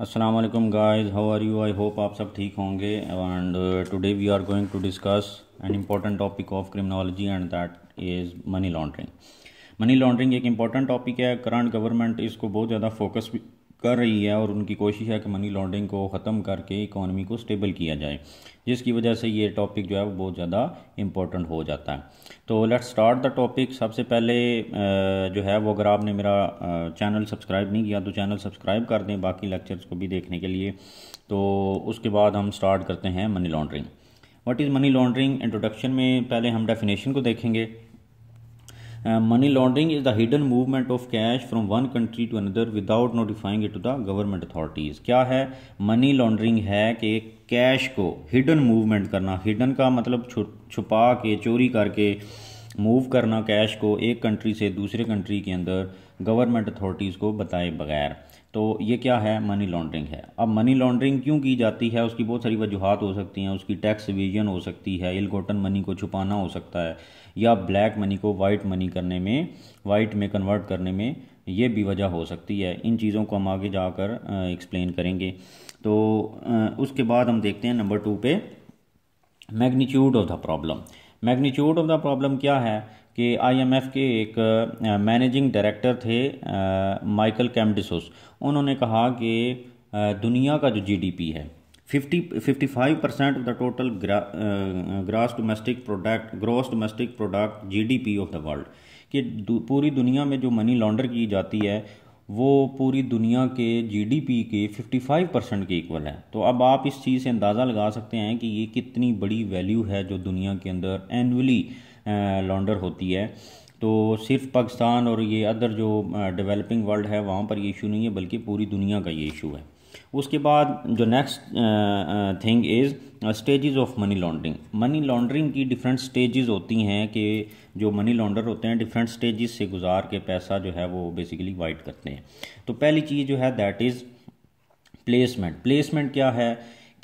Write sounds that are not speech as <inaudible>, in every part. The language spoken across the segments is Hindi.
Aslam guys how are you I hope आप सब ठीक होंगे and today we are going to discuss an important topic of criminology and that is money laundering money laundering एक इम्पॉर्टेंट टॉपिक है करंट गवर्नमेंट इसको बहुत ज़्यादा फोकस भी कर रही है और उनकी कोशिश है कि मनी लॉन्ड्रिंग को ख़त्म करके इकॉनमी को स्टेबल किया जाए जिसकी वजह से ये टॉपिक जो है वो बहुत ज़्यादा इम्पोर्टेंट हो जाता है तो लेट स्टार्ट द टॉपिक सबसे पहले जो है वो अगर आपने मेरा चैनल सब्सक्राइब नहीं किया तो चैनल सब्सक्राइब कर दें बाकी लेक्चर्स को भी देखने के लिए तो उसके बाद हम स्टार्ट करते हैं money laundering what is money laundering introduction में पहले हम डेफिनेशन को देखेंगे money laundering is the hidden movement of cash from one country to another without notifying it to the government authorities क्या है मनी लॉन्ड्रिंग है कि कैश को हिडन मूवमेंट करना हिडन का मतलब छुपा के चोरी करके मूव करना कैश को एक कंट्री से दूसरे कंट्री के अंदर गवर्नमेंट अथॉरिटीज़ को बताए बगैर तो ये क्या है मनी लॉन्ड्रिंग है अब मनी लॉन्ड्रिंग क्यों की जाती है उसकी बहुत सारी वजूहत हो सकती हैं उसकी टैक्स विजन हो सकती है इलगोटन मनी को छुपाना हो सकता है या ब्लैक मनी को वाइट मनी करने में वाइट में कन्वर्ट करने में ये भी वजह हो सकती है इन चीज़ों को हम आगे जाकर एक्सप्लेन करेंगे तो उसके बाद हम देखते हैं नंबर टू पे magnitude of the problem magnitude of the problem क्या है कि आईएमएफ के एक मैनेजिंग डायरेक्टर थे माइकल कैमडिसोस उन्होंने कहा कि दुनिया का जो जीडीपी है 50 55 percent of the total gross domestic product gross domestic product GDP of the world कि पूरी दुनिया में जो मनी लॉन्डर की जाती है वो पूरी दुनिया के जीडीपी के 55 परसेंट के इक्वल है तो अब आप इस चीज़ से अंदाज़ा लगा सकते हैं कि ये कितनी बड़ी वैल्यू है जो दुनिया के अंदर एनअली लॉन्डर होती है तो सिर्फ पाकिस्तान और ये अदर जो डेवलपिंग वर्ल्ड है वहाँ पर ये इशू नहीं है बल्कि पूरी दुनिया का ये इशू है उसके बाद जो next thing is stages of money laundering money laundering की डिफरेंट स्टेजेस होती हैं कि जो मनी लॉन्डर होते हैं डिफरेंट स्टेजेस से गुजार के पैसा जो है वो बेसिकली वाइट करते हैं तो पहली चीज़ जो है दैट इज़ प्लेसमेंट प्लेसमेंट क्या है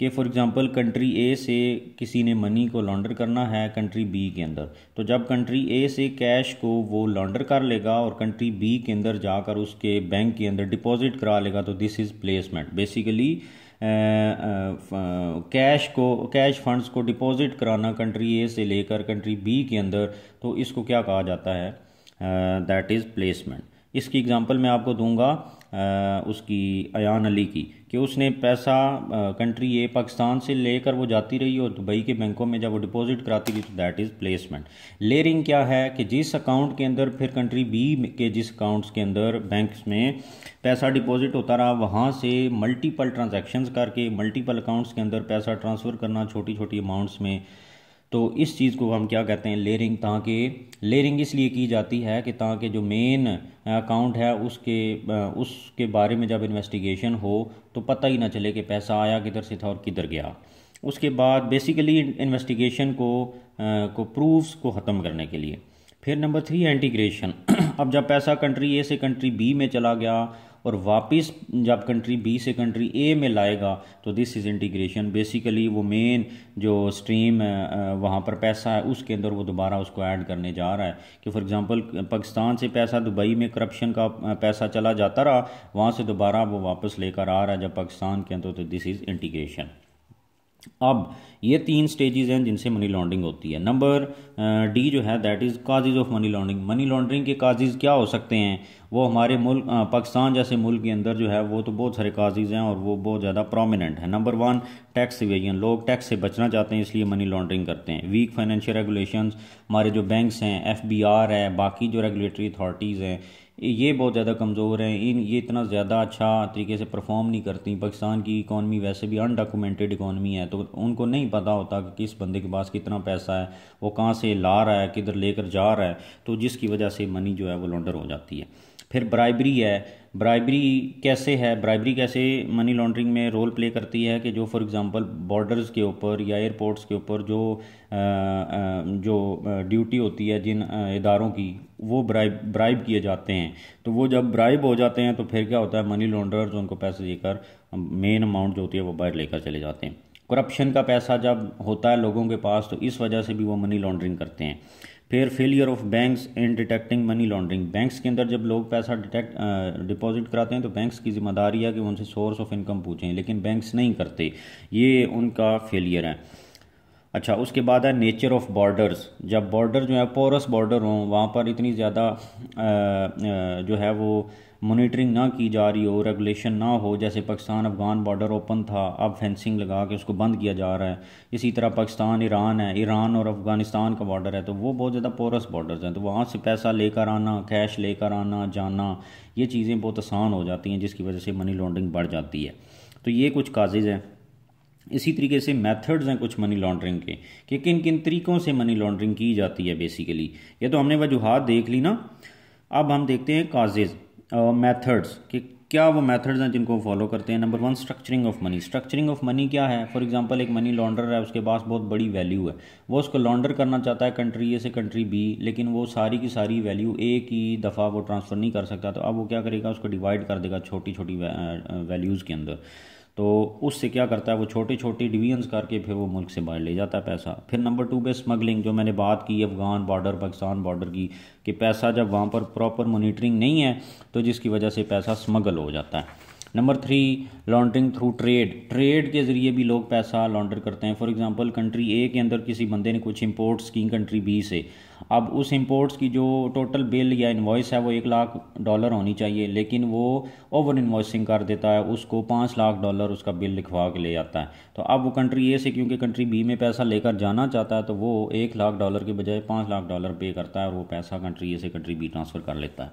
कि फॉर एग्जांपल कंट्री ए से किसी ने मनी को लॉन्डर करना है कंट्री बी के अंदर तो जब कंट्री ए से कैश को वो लॉन्डर कर लेगा और कंट्री बी के अंदर जाकर उसके बैंक के अंदर डिपॉजिट करा लेगा तो this is placement basically cash को कैश फंड्स को डिपॉजिट कराना कंट्री ए से लेकर कंट्री बी के अंदर तो इसको क्या कहा जाता है दैट इज़ प्लेसमेंट इसकी एग्जांपल मैं आपको दूंगा उसकी अन अली की कि उसने पैसा कंट्री ए पाकिस्तान से लेकर वो जाती रही और दुबई के बैंकों में जब वो डिपॉजिट कराती रही तो दैट इज़ प्लेसमेंट लेयरिंग क्या है कि जिस अकाउंट के अंदर फिर कंट्री बी के जिस अकाउंट्स के अंदर बैंक में पैसा डिपॉजिट होता रहा वहाँ से मल्टीपल ट्रांजेक्शन करके मल्टीपल अकाउंट्स के अंदर पैसा ट्रांसफ़र करना छोटी छोटी अमाउंट्स में तो इस चीज़ को हम क्या कहते हैं लेयरिंग ताकि लेयरिंग इसलिए की जाती है कि ताकि जो मेन अकाउंट है उसके उसके बारे में जब इन्वेस्टिगेशन हो तो पता ही ना चले कि पैसा आया किधर से था और किधर गया उसके बाद बेसिकली इन्वेस्टिगेशन को आ, को प्रूफ्स को ख़त्म करने के लिए फिर नंबर थ्री इंटीग्रेशन अब जब पैसा कंट्री ए से कंट्री बी में चला गया और वापस जब कंट्री बी से कंट्री ए में लाएगा तो दिस इज़ इंटीग्रेशन बेसिकली वो मेन जो स्ट्रीम वहाँ पर पैसा है उसके अंदर वो दोबारा उसको ऐड करने जा रहा है कि फॉर एग्ज़ाम्पल पाकिस्तान से पैसा दुबई में करप्शन का पैसा चला जाता रहा वहाँ से दोबारा वो वापस लेकर आ रहा है जब पाकिस्तान के अंदर तो दिस इज़ इंटीग्रेशन अब ये तीन स्टेजेस हैं जिनसे मनी लॉन्ड्रिंग होती है नंबर डी जो है that is causes of money laundering money laundering के काजेज़ क्या हो सकते हैं वो हमारे मुल्क पाकिस्तान जैसे मुल्क के अंदर जो है वो तो बहुत सारे काजेज़ हैं और वो बहुत ज़्यादा प्रोमिनेंट है नंबर वन टैक्स सिवेजन लोग टैक्स से बचना चाहते हैं इसलिए मनी लॉन्ड्रिंग करते हैं वीक फाइनेंशियल रेगुलेशन हमारे जो बैंक हैं एफ बी आर है बाकी जो रेगुलेटरी अथॉरिटीज़ हैं ये बहुत ज़्यादा कमज़ोर हैं इन ये इतना ज़्यादा अच्छा तरीके से परफॉर्म नहीं करती पाकिस्तान की इकानमी वैसे भी अनडॉक्यूमेंटेड इकॉनमी है तो उनको नहीं पता होता कि किस बंदे के पास कितना पैसा है वो कहाँ से ला रहा है किधर लेकर जा रहा है तो जिसकी वजह से मनी जो है वो लॉन्डर हो जाती है फिर ब्राइबरी है ब्राइबरी कैसे है ब्राइबरी कैसे मनी लॉन्ड्रिंग में रोल प्ले करती है कि जो फॉर एग्जांपल बॉर्डर्स के ऊपर या एयरपोर्ट्स के ऊपर जो आ, आ, जो ड्यूटी होती है जिन इदारों की वो ब्राइब ब्राइब किए जाते हैं तो वो जब ब्राइब हो जाते हैं तो फिर क्या होता है मनी लॉन्ड्रर्स उनको पैसे देकर मेन अमाउंट जो होती है वो बाहर लेकर चले जाते हैं करप्शन का पैसा जब होता है लोगों के पास तो इस वजह से भी वो मनी लॉन्ड्रिंग करते हैं फिर failure of banks in detecting money laundering banks के अंदर जब लोग पैसा डिटेक्ट डिपॉजिट कराते हैं तो बैंक्स की जिम्मेदारी है कि उनसे सोर्स ऑफ इनकम पूछें लेकिन बैंक्स नहीं करते ये उनका फेलियर है अच्छा उसके बाद है नेचर ऑफ बॉर्डर्स जब बॉर्डर जो है पोरस बॉर्डर हों वहाँ पर इतनी ज़्यादा जो है वो मोनिटरिंग ना की जा रही हो रेगुलेशन ना हो जैसे पाकिस्तान अफगान बॉर्डर ओपन था अब फेंसिंग लगा के उसको बंद किया जा रहा है इसी तरह पाकिस्तान ईरान है ईरान और अफगानिस्तान का बॉर्डर है तो वो बहुत ज़्यादा पोरस बॉर्डर्स हैं तो वहाँ से पैसा लेकर आना कैश लेकर आना जाना ये चीज़ें बहुत आसान हो जाती हैं जिसकी वजह से मनी लॉन्ड्रिंग बढ़ जाती है तो ये कुछ काजेज़ हैं इसी तरीके से मेथड्स हैं कुछ मनी लॉन्ड्रिंग के कि किन किन तरीकों से मनी लॉन्ड्रिंग की जाती है बेसिकली ये तो हमने वजूहत देख ली ना अब हम देखते हैं काजेज मेथड्स कि क्या वो मेथड्स हैं जिनको फॉलो करते हैं number one structuring of money structuring of money क्या है फॉर एग्जांपल एक मनी लॉन्डर है उसके पास बहुत बड़ी वैल्यू है वो उसको लॉन्डर करना चाहता है कंट्री ए से कंट्री बी लेकिन वो सारी की सारी वैल्यू ए की दफ़ा वो ट्रांसफ़र नहीं कर सकता तो अब वो क्या करेगा उसको डिवाइड कर देगा छोटी छोटी वैल्यूज़ के अंदर तो उससे क्या करता है वो छोटे छोटे डिवीजन्स करके फिर वो मुल्क से बाहर ले जाता है पैसा फिर नंबर टू पे स्मगलिंग जो मैंने बात की अफगान बॉर्डर पाकिस्तान बॉर्डर की कि पैसा जब वहाँ पर प्रॉपर मोनिटरिंग नहीं है तो जिसकी वजह से पैसा स्मगल हो जाता है number three laundering through trade trade के ज़रिए भी लोग पैसा लॉन्डर करते हैं फॉर एग्जांपल कंट्री ए के अंदर किसी बंदे ने कुछ इंपोर्ट्स की कंट्री बी से अब उस इम्पोर्ट्स की जो टोटल बिल या इन्वाइस है वो एक लाख डॉलर होनी चाहिए लेकिन वो ओवर इन्वाइसिंग कर देता है उसको पाँच लाख डॉलर उसका बिल लिखवा के ले आता है तो अब वो कंट्री ए से क्योंकि कंट्री बी में पैसा लेकर जाना चाहता है तो वो एक लाख डॉलर के बजाय पाँच लाख डॉलर पे करता है और वो पैसा कंट्री ए से कंट्री बी ट्रांसफ़र कर लेता है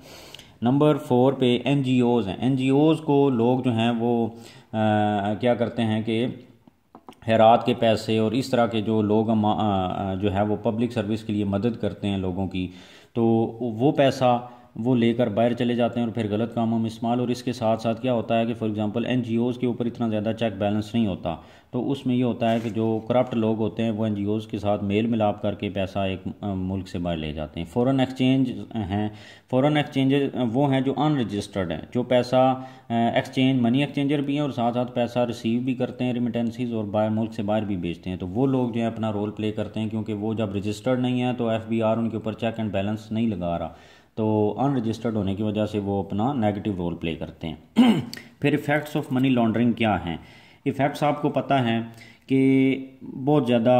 नंबर फोर पे एन हैं एन को लोग जो हैं वो आ, क्या करते हैं कि हैरात के पैसे और इस तरह के जो लोग जो है वो पब्लिक सर्विस के लिए मदद करते हैं लोगों की तो वो पैसा वो लेकर बाहर चले जाते हैं और फिर गलत कामों में इस्तेमाल और इसके साथ साथ क्या होता है कि फॉर एग्जांपल एन के ऊपर इतना ज़्यादा चेक बैलेंस नहीं होता तो उसमें ये होता है कि जो करप्ट लोग होते हैं वो एन के साथ मेल मिलाप करके पैसा एक मुल्क से बाहर ले जाते हैं फ़ॉरन एक्सचेंज हैं फ़ॉरन एक्सचेंज वो हैं जो अनरजिस्टर्ड हैं जो पैसा एक्सचेंज मनी एक्सचेंजर भी हैं और साथ साथ पैसा रिसीव भी करते हैं रिमिटेंसीज और बाहर मुल्क से बाहर भी बेचते हैं तो वो लोग जो है अपना रोल प्ले करते हैं क्योंकि वो जब रजिस्टर्ड नहीं है तो एफ उनके ऊपर चेक एंड बैलेंस नहीं लगा रहा तो अनरजिस्टर्ड होने की वजह से वो अपना नेगेटिव रोल प्ले करते हैं <clears throat> फिर इफ़ेक्ट्स ऑफ मनी लॉन्ड्रिंग क्या हैं इफ़ेक्ट्स आपको पता है कि बहुत ज़्यादा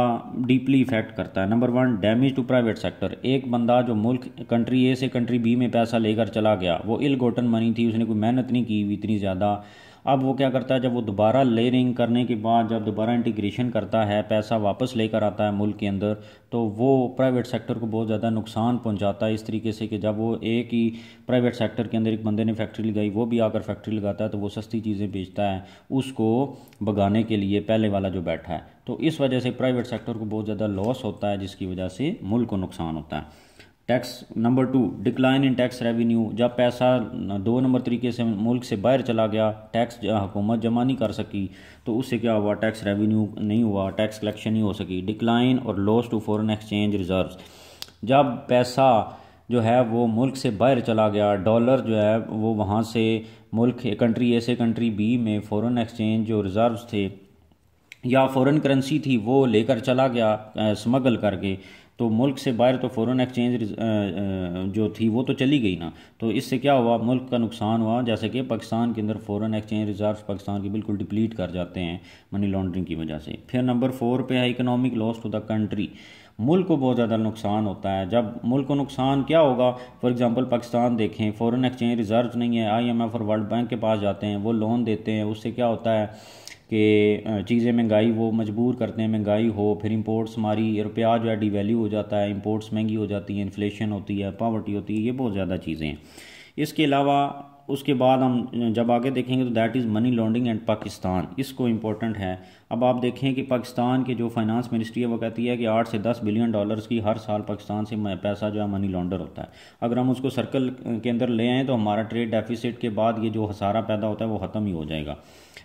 डीपली इफ़ेक्ट करता है number one damage to private sector एक बंदा जो मुल्क कंट्री ए से कंट्री बी में पैसा लेकर चला गया वो इल गोटन मनी थी उसने कोई मेहनत नहीं की इतनी ज़्यादा अब वो क्या करता है जब वो दोबारा लेयरिंग करने के बाद जब दोबारा इंटीग्रेशन करता है पैसा वापस लेकर आता है मुल्क के अंदर तो वो प्राइवेट सेक्टर को बहुत ज़्यादा नुकसान पहुंचाता है इस तरीके से कि जब वो एक ही प्राइवेट सेक्टर के अंदर एक बंदे ने फैक्ट्री लगाई वो भी आकर फैक्ट्री लगाता है तो वो सस्ती चीज़ें बेचता है उसको भगाने के लिए पहले वाला जो बैठा है तो इस वजह से प्राइवेट सेक्टर को बहुत ज़्यादा लॉस होता है जिसकी वजह से मुल्क को नुकसान होता है tax number two decline in tax revenue जब पैसा दो नंबर तरीके से मुल्क से बाहर चला गया टैक्स हुकूमत जमा नहीं कर सकी तो उससे क्या हुआ टैक्स रेवेन्यू नहीं हुआ टैक्स कलेक्शन नहीं हो सकी डिक्लाइन और loss to foreign exchange reserves जब पैसा जो है वो मुल्क से बाहर चला गया डॉलर जो है वो वहाँ से मुल्क कंट्री ए से कंट्री बी में फॉरेन एक्सचेंज जो रिज़र्व्स थे या फ़ॉरन करेंसी थी वो लेकर चला गया स्मगल करके तो मुल्क से बाहर तो फ़ौर एक्सचेंज जो थी वो तो चली गई ना तो इससे क्या हुआ मुल्क का नुकसान हुआ जैसे कि पाकिस्तान के अंदर फ़ौर एक्सचेंज रिजर्व पाकिस्तान की बिल्कुल डिप्लीट कर जाते हैं मनी लॉन्ड्रिंग की वजह से फिर नंबर फोर पे है economic loss to the country मुल्क को बहुत ज़्यादा नुकसान होता है जब मुल्क को नुकसान क्या होगा फॉर एग्जांपल पाकिस्तान देखें फॉरेन एक्सचेंज रिजर्व नहीं है आईएमएफ और वर्ल्ड बैंक के पास जाते हैं वो लोन देते हैं उससे क्या होता है कि चीज़ें महंगाई वो मजबूर करते हैं महंगाई हो फिर इम्पोर्ट्स हमारी रुपया जो है डिवेल्यू हो जाता है इम्पोर्ट्स महंगी हो जाती है इन्फ्लेशन होती है पावर्टी होती है ये बहुत ज़्यादा चीज़ें हैं इसके अलावा उसके बाद हम जब आगे देखेंगे तो that is money laundering and Pakistan इसको इम्पोर्टेंट है अब आप देखें कि पाकिस्तान के जो फाइनेंस मिनिस्ट्री है वो कहती है कि आठ से दस बिलियन डॉलर्स की हर साल पाकिस्तान से पैसा जो है मनी लॉन्डर होता है अगर हम उसको सर्कल के अंदर ले आएँ तो हमारा ट्रेड डेफिसिट के बाद ये जो हसारा पैदा होता है वो ख़त्म ही हो जाएगा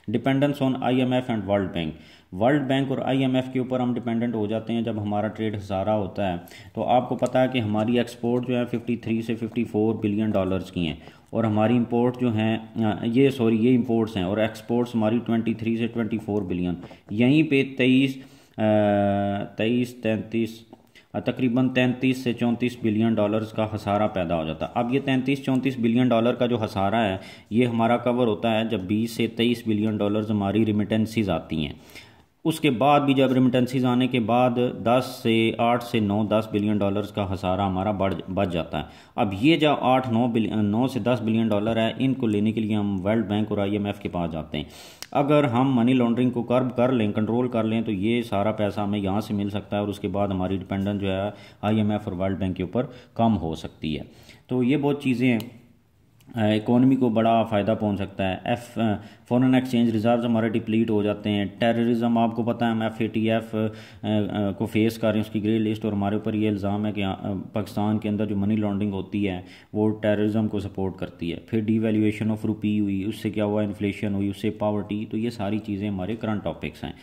dependence on IMF and World Bank World Bank और आईएमएफ के ऊपर हम डिपेंडेंट हो जाते हैं जब हमारा ट्रेड हजारा होता है तो आपको पता है कि हमारी एक्सपोर्ट जो है 53 से 54 बिलियन डॉलर्स की हैं और हमारी इंपोर्ट जो हैं ये सॉरी ये इंपोर्ट्स हैं और एक्सपोर्ट्स हमारी 23 से 24 बिलियन यहीं पे तेईस तेईस तैंतीस तकरीबन 33 से 34 बिलियन डॉलर्स का हसारा पैदा हो जाता है अब ये 33 34 बिलियन डॉलर का जो हसारा है ये हमारा कवर होता है जब 20 से 23 बिलियन डॉलर्स हमारी रिमिटेंसीज आती हैं उसके बाद भी जब रिमिटेंसीज आने के बाद 10 से 8 से 9 10 बिलियन डॉलर्स का हसारा हमारा बढ़ बच जाता है अब ये जो 8 9 बिलियन नौ से 10 बिलियन डॉलर है इनको लेने के लिए हम वर्ल्ड बैंक और आईएमएफ के पास जाते हैं अगर हम मनी लॉन्ड्रिंग को कर्ब कर लें कंट्रोल कर लें तो ये सारा पैसा हमें यहाँ से मिल सकता है और उसके बाद हमारी डिपेंडेंस जो है आई और वर्ल्ड बैंक के ऊपर कम हो सकती है तो ये बहुत चीज़ें हैं इकोनॉमी को बड़ा फ़ायदा पहुंच सकता है एफ फॉरेन एक्सचेंज रिजर्व हमारे डिप्लीट हो जाते हैं टेररिज्म आपको पता है हम एफ ए टी एफ को फेस कर रहे हैं उसकी ग्रे लिस्ट और हमारे ऊपर ये इल्ज़ाम है कि पाकिस्तान के अंदर जो मनी लॉन्ड्रिंग होती है वो टेररिज्म को सपोर्ट करती है फिर डीवैल्यूएशन ऑफ रुपी हुई उससे क्या हुआ इन्फ्लेशन हुई उससे पावर्टी तो ये सारी चीज़ें हमारे करंट टॉपिक्स हैं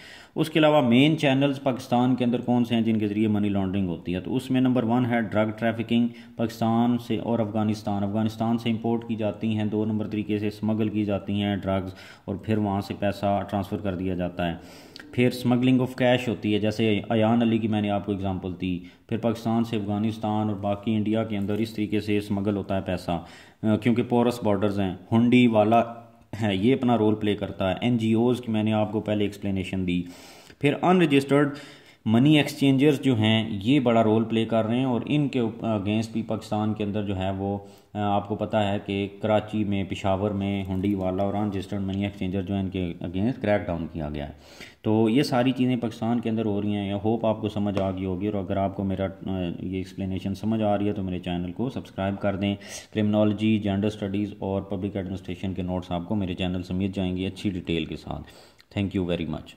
उसके अलावा मेन चैनल्स पाकिस्तान के अंदर कौन से हैं जिनके ज़रिए मनी लॉन्ड्रिंग होती है तो उसमें नंबर वन है ड्रग ट्रैफिकिंग पाकिस्तान से और अफगानिस्तान अफगानिस्तान से इम्पोर्ट की जाती हैं दो नंबर तरीके से स्मगल की जाती हैं ड्रग्स और फिर वहाँ से पैसा ट्रांसफ़र कर दिया जाता है फिर स्मगलिंग ऑफ कैश होती है जैसे अयान अली की मैंने आपको एग्जांपल दी फिर पाकिस्तान से अफ़गानिस्तान और बाकी इंडिया के अंदर इस तरीके से स्मगल होता है पैसा क्योंकि पोरस बॉर्डर्स हैं हुंडी वाला है ये अपना रोल प्ले करता है एन की मैंने आपको पहले एक्सप्लेनेशन दी फिर अनरजिस्टर्ड मनी एक्सचेंजर्स जो हैं ये बड़ा रोल प्ले कर रहे हैं और इनके अगेंस्ट भी पाकिस्तान के अंदर जो है वो आपको पता है कि कराची में पिशावर में हंडी वाला और रजिस्टर्ड मनी एक्सचेंजर जो है इनके अगेंस्ट क्रैक डाउन किया गया है तो ये सारी चीज़ें पाकिस्तान के अंदर हो रही हैं या होप आपको समझ आ गई होगी और अगर आपको मेरा ये एक्सप्लेनेशन समझ आ रही है तो मेरे चैनल को सब्सक्राइब कर दें क्रिमिनोलॉजी जेंडर स्टडीज़ और पब्लिक एडमिनिस्ट्रेशन के नोट्स आपको मेरे चैनल समेत जाएंगे अच्छी डिटेल के साथ थैंक यू वेरी मच